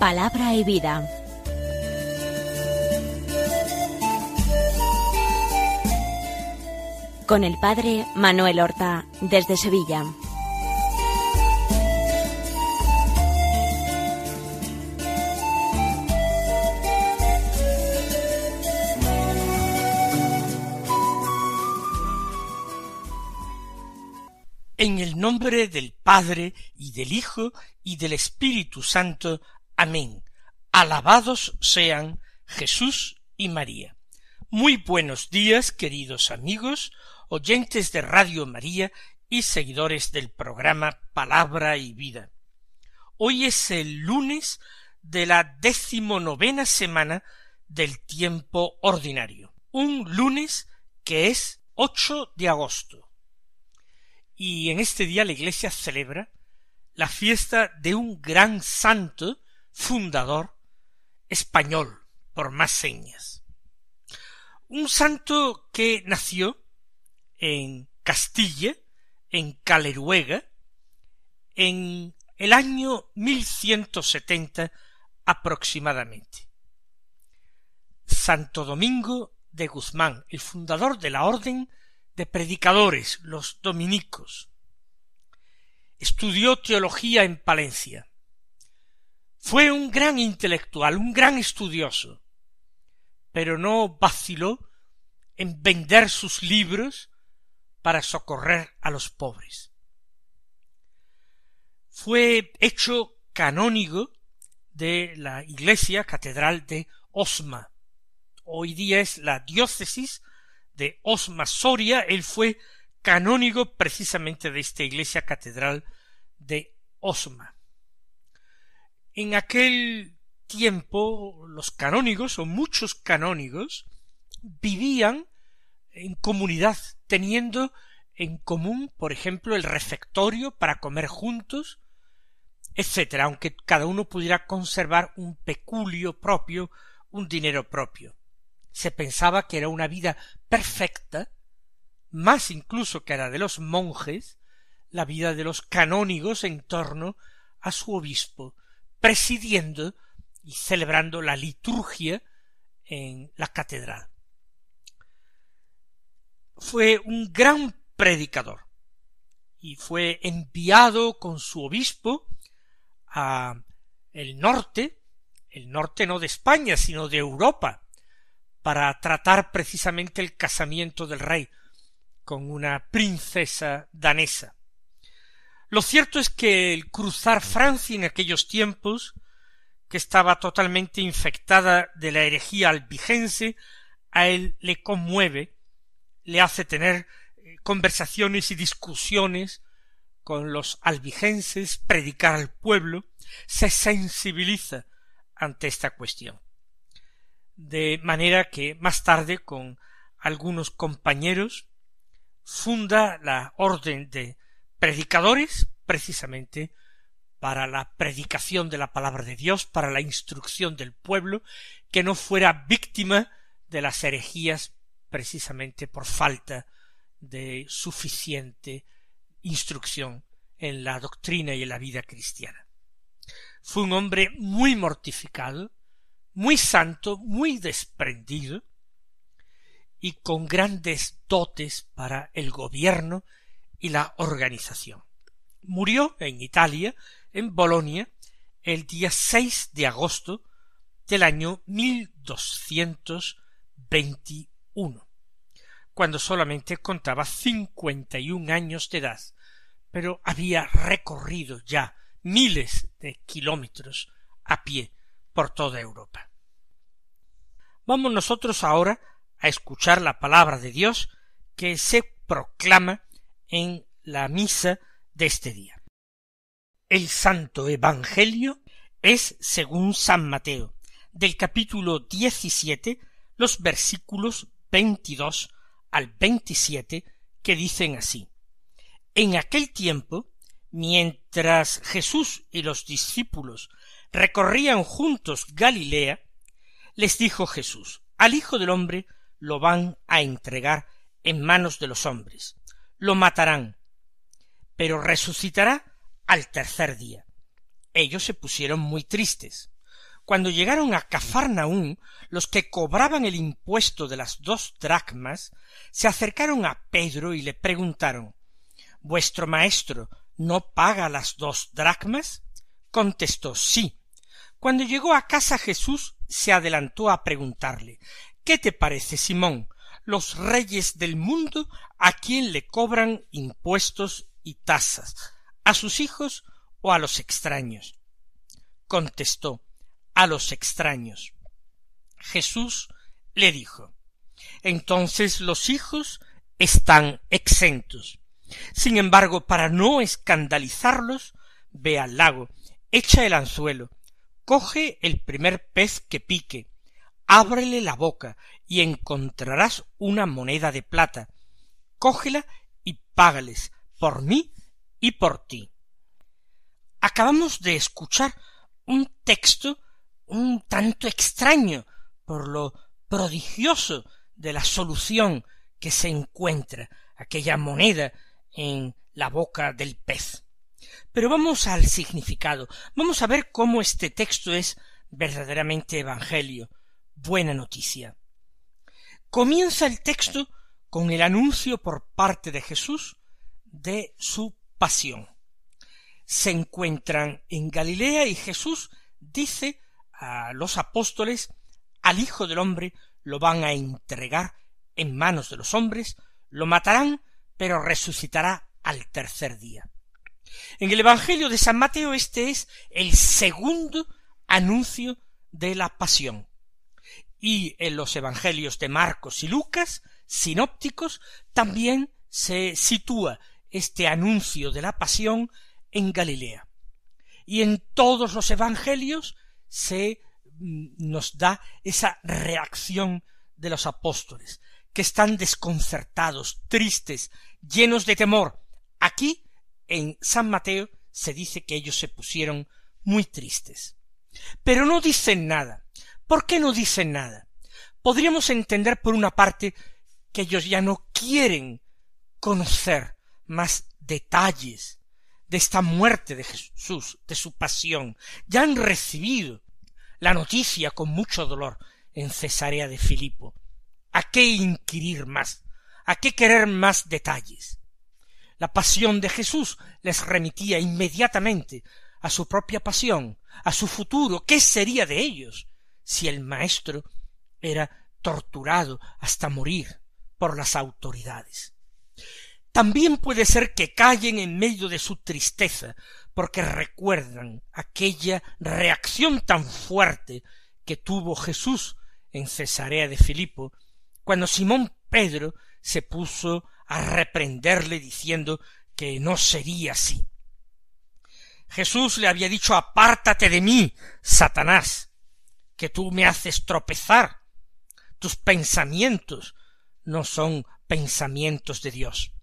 Palabra y vida. Con el padre Manuel Horta, desde Sevilla. En el nombre del Padre y del Hijo y del Espíritu Santo. Amén. Alabados sean Jesús y María. Muy buenos días, queridos amigos, oyentes de Radio María y seguidores del programa Palabra y Vida. Hoy es el lunes de la decimonovena semana del tiempo ordinario, un lunes que es ocho de agosto. Y en este día la Iglesia celebra la fiesta de un gran santo fundador español, por más señas. Un santo que nació en Castilla, en Caleruega, en el año 1170 aproximadamente. Santo Domingo de Guzmán, el fundador de la orden de predicadores, los dominicos. Estudió teología en Palencia. Fue un gran intelectual, un gran estudioso, pero no vaciló en vender sus libros para socorrer a los pobres. Fue hecho canónigo de la iglesia catedral de Osma. Hoy día es la diócesis de Osma Soria. Él fue canónigo precisamente de esta iglesia catedral de Osma. En aquel tiempo los canónigos, o muchos canónigos, vivían en comunidad, teniendo en común, por ejemplo, el refectorio para comer juntos, etc., aunque cada uno pudiera conservar un peculio propio, un dinero propio. Se pensaba que era una vida perfecta, más incluso que la de los monjes, la vida de los canónigos en torno a su obispo, presidiendo y celebrando la liturgia en la catedral. Fue un gran predicador y fue enviado con su obispo a el norte, el norte no de España, sino de Europa, para tratar precisamente el casamiento del rey con una princesa danesa. Lo cierto es que el cruzar Francia en aquellos tiempos, que estaba totalmente infectada de la herejía albigense, a él le conmueve, le hace tener eh, conversaciones y discusiones con los albigenses, predicar al pueblo, se sensibiliza ante esta cuestión. De manera que más tarde, con algunos compañeros, funda la Orden de predicadores precisamente para la predicación de la palabra de Dios, para la instrucción del pueblo, que no fuera víctima de las herejías precisamente por falta de suficiente instrucción en la doctrina y en la vida cristiana. Fue un hombre muy mortificado, muy santo, muy desprendido, y con grandes dotes para el gobierno y la organización. Murió en Italia, en Bolonia, el día 6 de agosto del año 1221, cuando solamente contaba 51 años de edad, pero había recorrido ya miles de kilómetros a pie por toda Europa. Vamos nosotros ahora a escuchar la palabra de Dios que se proclama en la misa de este día. El Santo Evangelio es según San Mateo, del capítulo diecisiete, los versículos veintidós al veintisiete, que dicen así. En aquel tiempo, mientras Jesús y los discípulos recorrían juntos Galilea, les dijo Jesús, al Hijo del Hombre lo van a entregar en manos de los hombres, lo matarán, pero resucitará al tercer día. Ellos se pusieron muy tristes. Cuando llegaron a Cafarnaún, los que cobraban el impuesto de las dos dracmas se acercaron a Pedro y le preguntaron ¿Vuestro maestro no paga las dos dracmas? Contestó sí. Cuando llegó a casa Jesús se adelantó a preguntarle ¿Qué te parece, Simón? los reyes del mundo a quien le cobran impuestos y tasas, a sus hijos o a los extraños. Contestó, a los extraños. Jesús le dijo, entonces los hijos están exentos. Sin embargo, para no escandalizarlos, ve al lago, echa el anzuelo, coge el primer pez que pique, ábrele la boca y encontrarás una moneda de plata. Cógela y págales por mí y por ti. Acabamos de escuchar un texto un tanto extraño por lo prodigioso de la solución que se encuentra aquella moneda en la boca del pez. Pero vamos al significado, vamos a ver cómo este texto es verdaderamente evangelio, buena noticia. Comienza el texto con el anuncio por parte de Jesús de su pasión. Se encuentran en Galilea y Jesús dice a los apóstoles al Hijo del Hombre lo van a entregar en manos de los hombres, lo matarán, pero resucitará al tercer día. En el Evangelio de San Mateo este es el segundo anuncio de la pasión y en los evangelios de Marcos y Lucas, sinópticos, también se sitúa este anuncio de la pasión en Galilea. Y en todos los evangelios se mm, nos da esa reacción de los apóstoles, que están desconcertados, tristes, llenos de temor. Aquí, en San Mateo, se dice que ellos se pusieron muy tristes. Pero no dicen nada. ¿Por qué no dicen nada? Podríamos entender, por una parte, que ellos ya no quieren conocer más detalles de esta muerte de Jesús, de su pasión. Ya han recibido la noticia con mucho dolor en Cesarea de Filipo. ¿A qué inquirir más? ¿A qué querer más detalles? La pasión de Jesús les remitía inmediatamente a su propia pasión, a su futuro, qué sería de ellos, si el maestro era torturado hasta morir por las autoridades. También puede ser que callen en medio de su tristeza porque recuerdan aquella reacción tan fuerte que tuvo Jesús en Cesarea de Filipo cuando Simón Pedro se puso a reprenderle diciendo que no sería así. Jesús le había dicho Apártate de mí, Satanás, que tú me haces tropezar. Tus pensamientos no son pensamientos de Dios.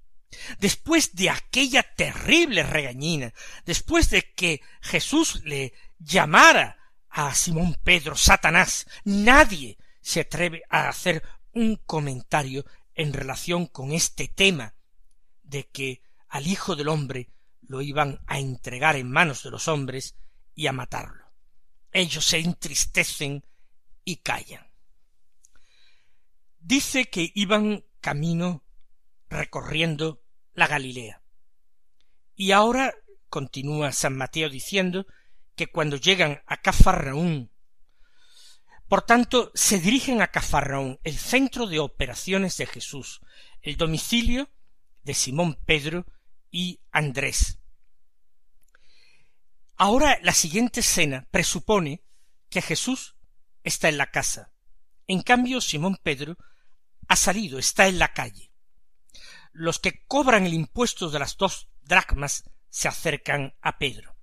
Después de aquella terrible regañina, después de que Jesús le llamara a Simón Pedro Satanás, nadie se atreve a hacer un comentario en relación con este tema de que al Hijo del Hombre lo iban a entregar en manos de los hombres y a matarlo. Ellos se entristecen y callan. Dice que iban camino recorriendo la Galilea. Y ahora continúa San Mateo diciendo que cuando llegan a Cafarnaún, por tanto, se dirigen a Cafarnaún, el centro de operaciones de Jesús, el domicilio de Simón Pedro y Andrés. Ahora la siguiente escena presupone que Jesús está en la casa. En cambio, Simón Pedro ha salido, está en la calle. Los que cobran el impuesto de las dos dracmas se acercan a Pedro.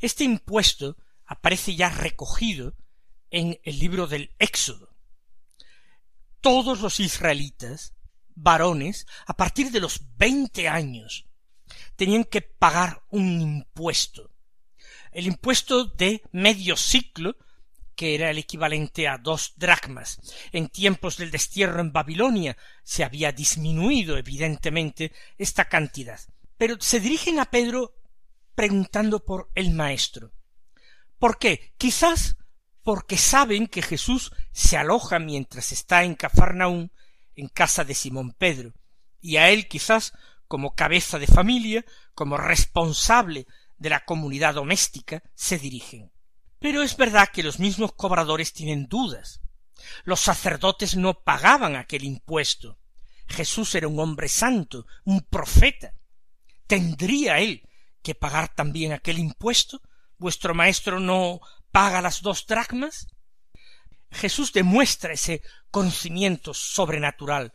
Este impuesto aparece ya recogido en el libro del Éxodo. Todos los israelitas, varones, a partir de los veinte años, tenían que pagar un impuesto el impuesto de medio ciclo, que era el equivalente a dos dracmas. En tiempos del destierro en Babilonia se había disminuido evidentemente esta cantidad. Pero se dirigen a Pedro preguntando por el Maestro. ¿Por qué? Quizás porque saben que Jesús se aloja mientras está en Cafarnaún, en casa de Simón Pedro, y a él quizás, como cabeza de familia, como responsable de la comunidad doméstica se dirigen. Pero es verdad que los mismos cobradores tienen dudas. Los sacerdotes no pagaban aquel impuesto. Jesús era un hombre santo, un profeta. ¿Tendría él que pagar también aquel impuesto? ¿Vuestro maestro no paga las dos dracmas? Jesús demuestra ese conocimiento sobrenatural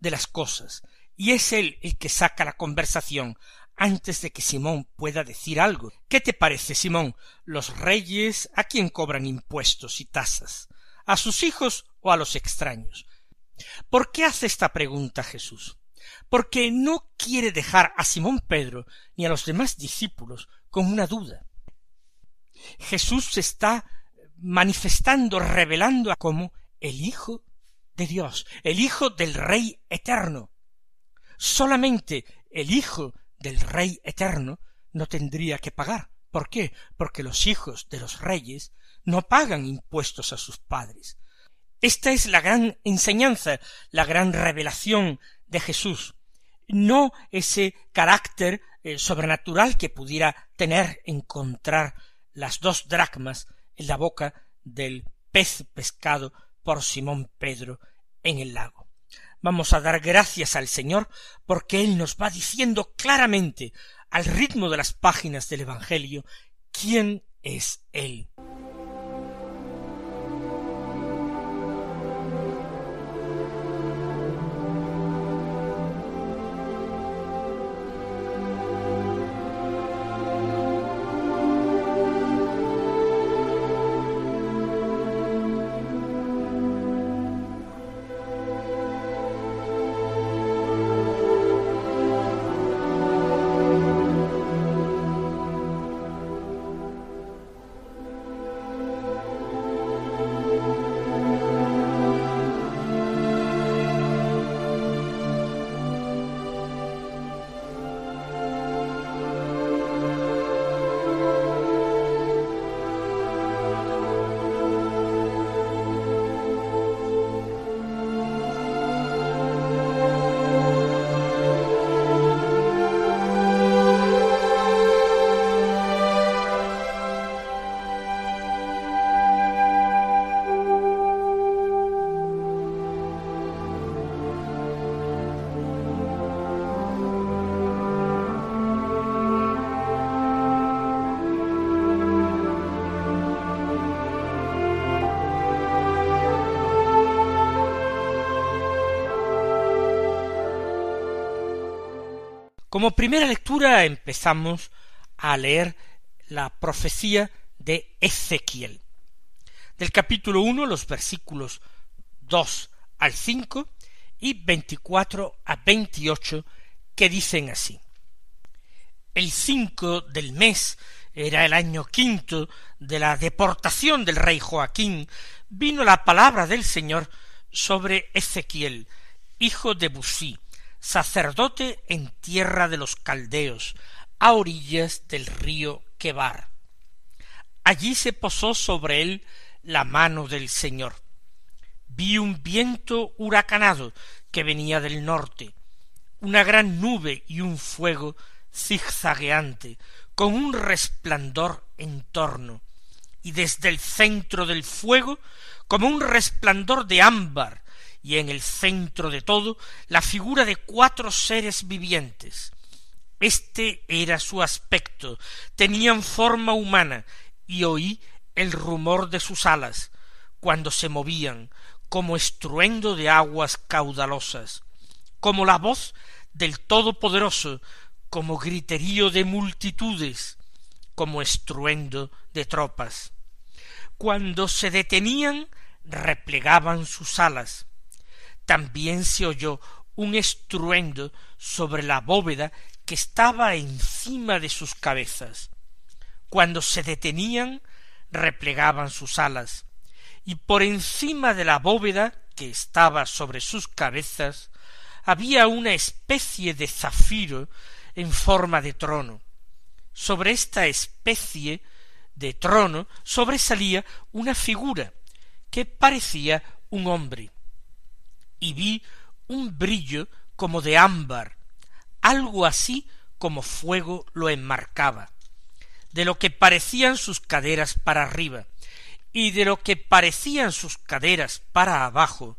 de las cosas, y es él el que saca la conversación antes de que Simón pueda decir algo. ¿Qué te parece, Simón? Los reyes a quién cobran impuestos y tasas, a sus hijos o a los extraños. ¿Por qué hace esta pregunta Jesús? Porque no quiere dejar a Simón Pedro ni a los demás discípulos con una duda. Jesús se está manifestando, revelando como el Hijo de Dios, el Hijo del Rey eterno. Solamente el Hijo del Rey eterno no tendría que pagar. ¿Por qué? Porque los hijos de los reyes no pagan impuestos a sus padres. Esta es la gran enseñanza, la gran revelación de Jesús. No ese carácter eh, sobrenatural que pudiera tener encontrar las dos dracmas en la boca del pez pescado por Simón Pedro en el lago. Vamos a dar gracias al Señor porque Él nos va diciendo claramente, al ritmo de las páginas del Evangelio, quién es Él. Como primera lectura empezamos a leer la profecía de Ezequiel. Del capítulo 1, los versículos 2 al 5 y 24 a 28 que dicen así. El 5 del mes era el año quinto de la deportación del rey Joaquín, vino la palabra del Señor sobre Ezequiel, hijo de Busí, sacerdote en tierra de los caldeos, a orillas del río Quebar. Allí se posó sobre él la mano del Señor. Vi un viento huracanado que venía del norte, una gran nube y un fuego zigzagueante, con un resplandor en torno, y desde el centro del fuego, como un resplandor de ámbar, y en el centro de todo la figura de cuatro seres vivientes. Este era su aspecto, tenían forma humana, y oí el rumor de sus alas, cuando se movían, como estruendo de aguas caudalosas, como la voz del Todopoderoso, como griterío de multitudes, como estruendo de tropas. Cuando se detenían, replegaban sus alas, también se oyó un estruendo sobre la bóveda que estaba encima de sus cabezas. Cuando se detenían, replegaban sus alas, y por encima de la bóveda que estaba sobre sus cabezas había una especie de zafiro en forma de trono. Sobre esta especie de trono sobresalía una figura que parecía un hombre y vi un brillo como de ámbar, algo así como fuego lo enmarcaba, de lo que parecían sus caderas para arriba, y de lo que parecían sus caderas para abajo,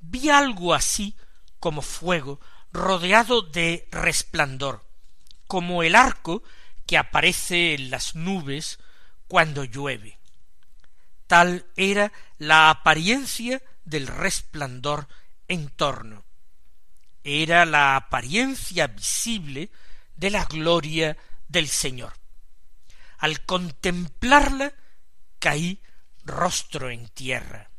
vi algo así como fuego rodeado de resplandor, como el arco que aparece en las nubes cuando llueve. Tal era la apariencia del resplandor era la apariencia visible de la gloria del Señor. Al contemplarla caí rostro en tierra.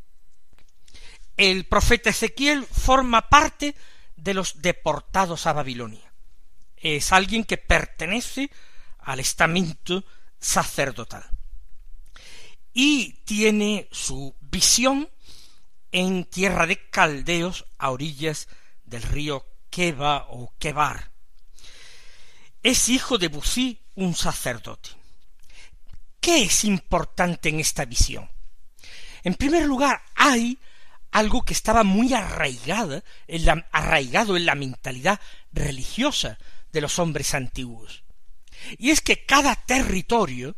El profeta Ezequiel forma parte de los deportados a Babilonia. Es alguien que pertenece al estamento sacerdotal. Y tiene su visión en tierra de caldeos a orillas del río Queba o Quebar. Es hijo de Busí, un sacerdote. ¿Qué es importante en esta visión? En primer lugar, hay algo que estaba muy arraigado en la mentalidad religiosa de los hombres antiguos. Y es que cada territorio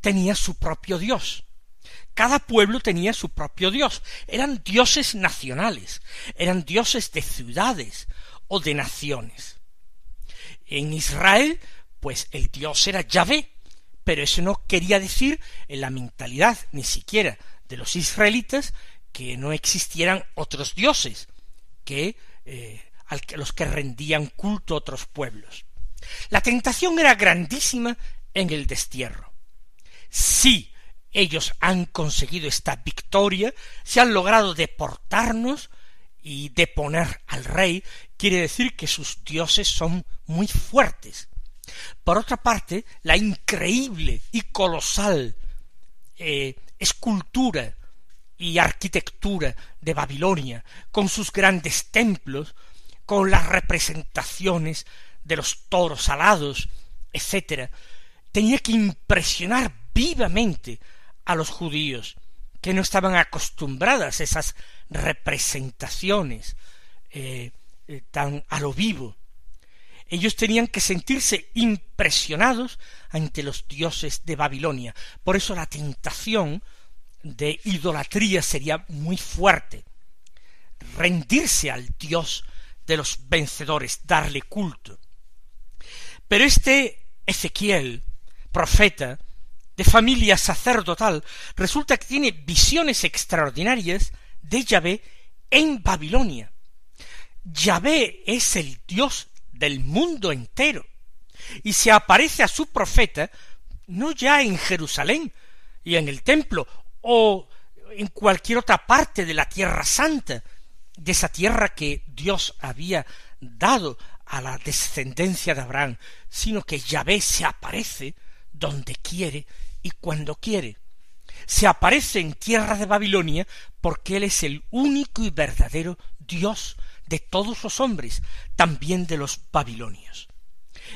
tenía su propio Dios. Cada pueblo tenía su propio dios. Eran dioses nacionales, eran dioses de ciudades o de naciones. En Israel, pues el dios era Yahvé, pero eso no quería decir en la mentalidad ni siquiera de los israelitas que no existieran otros dioses que eh, los que rendían culto a otros pueblos. La tentación era grandísima en el destierro. Sí, ellos han conseguido esta victoria, se han logrado deportarnos y deponer al rey, quiere decir que sus dioses son muy fuertes. Por otra parte, la increíble y colosal eh, escultura y arquitectura de Babilonia, con sus grandes templos, con las representaciones de los toros alados, etc., tenía que impresionar vivamente a los judíos, que no estaban acostumbradas a esas representaciones eh, eh, tan a lo vivo. Ellos tenían que sentirse impresionados ante los dioses de Babilonia. Por eso la tentación de idolatría sería muy fuerte. Rendirse al dios de los vencedores, darle culto. Pero este Ezequiel, profeta, de familia sacerdotal, resulta que tiene visiones extraordinarias de Yahvé en Babilonia. Yahvé es el Dios del mundo entero y se aparece a su profeta no ya en Jerusalén y en el templo o en cualquier otra parte de la tierra santa, de esa tierra que Dios había dado a la descendencia de Abraham, sino que Yahvé se aparece donde quiere y cuando quiere. Se aparece en tierra de Babilonia porque Él es el único y verdadero Dios de todos los hombres, también de los babilonios.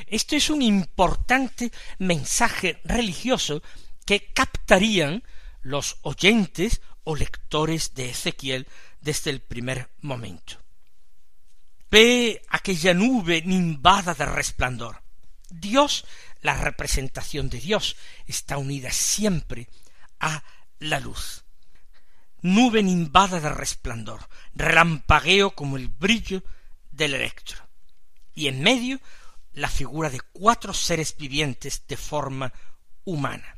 Esto es un importante mensaje religioso que captarían los oyentes o lectores de Ezequiel desde el primer momento. Ve aquella nube nimbada de resplandor. Dios la representación de Dios está unida siempre a la luz. Nube nimbada de resplandor, relampagueo como el brillo del electro. Y en medio la figura de cuatro seres vivientes de forma humana.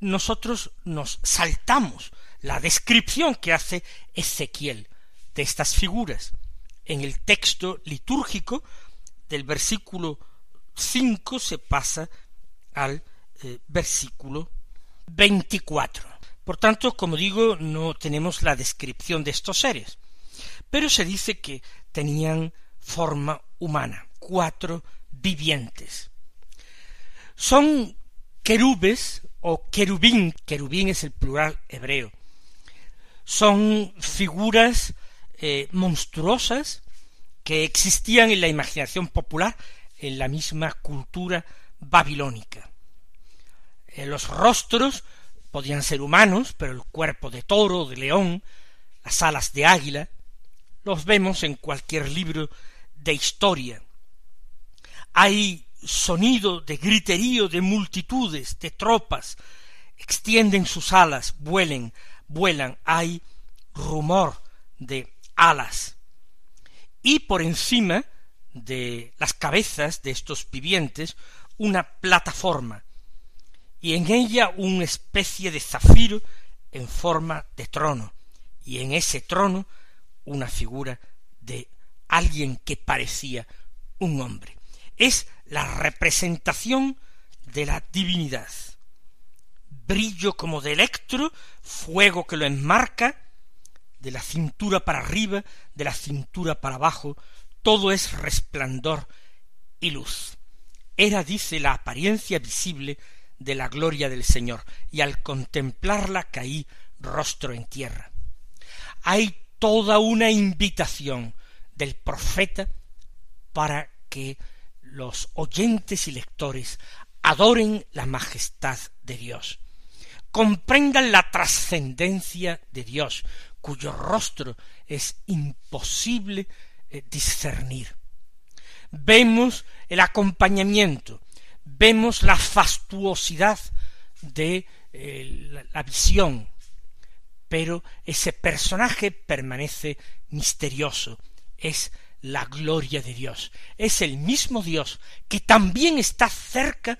Nosotros nos saltamos la descripción que hace Ezequiel de estas figuras. En el texto litúrgico del versículo 5 se pasa al eh, versículo 24. Por tanto, como digo, no tenemos la descripción de estos seres, pero se dice que tenían forma humana, cuatro vivientes. Son querubes o querubín, querubín es el plural hebreo. Son figuras eh, monstruosas que existían en la imaginación popular en la misma cultura babilónica. Eh, los rostros podían ser humanos, pero el cuerpo de toro, de león, las alas de águila, los vemos en cualquier libro de historia. Hay sonido de griterío de multitudes, de tropas, extienden sus alas, vuelen, vuelan, hay rumor de alas. Y por encima de las cabezas de estos vivientes una plataforma y en ella una especie de zafiro en forma de trono y en ese trono una figura de alguien que parecía un hombre. Es la representación de la divinidad. Brillo como de electro, fuego que lo enmarca, de la cintura para arriba, de la cintura para abajo, todo es resplandor y luz. Era, dice, la apariencia visible de la gloria del Señor, y al contemplarla caí rostro en tierra. Hay toda una invitación del profeta para que los oyentes y lectores adoren la majestad de Dios, comprendan la trascendencia de Dios, cuyo rostro es imposible eh, discernir. Vemos el acompañamiento, vemos la fastuosidad de eh, la visión, pero ese personaje permanece misterioso, es la gloria de Dios, es el mismo Dios que también está cerca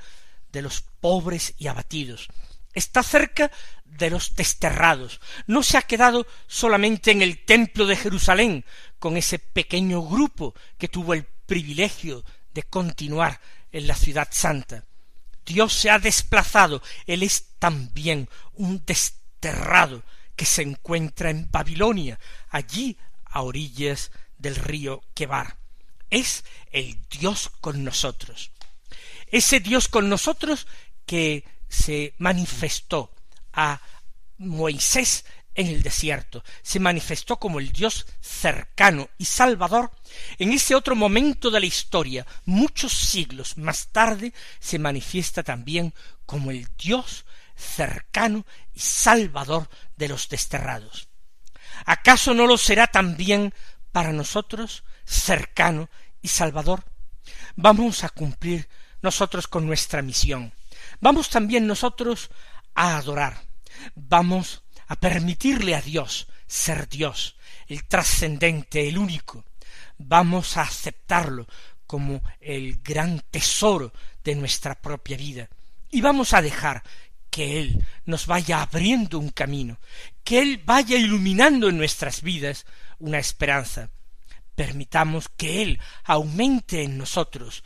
de los pobres y abatidos, está cerca de los desterrados, no se ha quedado solamente en el templo de Jerusalén, con ese pequeño grupo que tuvo el privilegio de continuar en la ciudad santa. Dios se ha desplazado, Él es también un desterrado que se encuentra en Babilonia, allí a orillas del río Quebar. Es el Dios con nosotros. Ese Dios con nosotros que se manifestó a Moisés en el desierto, se manifestó como el Dios cercano y salvador, en ese otro momento de la historia, muchos siglos más tarde, se manifiesta también como el Dios cercano y salvador de los desterrados. ¿Acaso no lo será también para nosotros cercano y salvador? Vamos a cumplir nosotros con nuestra misión. Vamos también nosotros a adorar. Vamos a permitirle a Dios ser Dios, el trascendente, el único. Vamos a aceptarlo como el gran tesoro de nuestra propia vida. Y vamos a dejar que Él nos vaya abriendo un camino, que Él vaya iluminando en nuestras vidas una esperanza. Permitamos que Él aumente en nosotros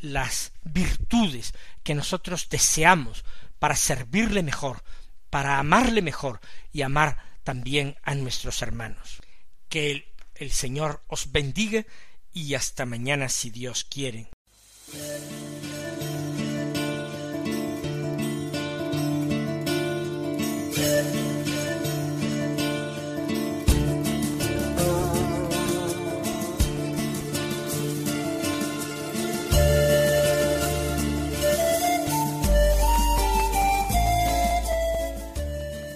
las virtudes que nosotros deseamos para servirle mejor, para amarle mejor y amar también a nuestros hermanos. Que el, Señor os bendiga y hasta mañana si Dios quiere.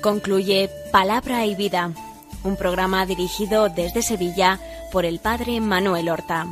Concluye Palabra y Vida, un programa dirigido desde Sevilla por el padre Manuel Horta.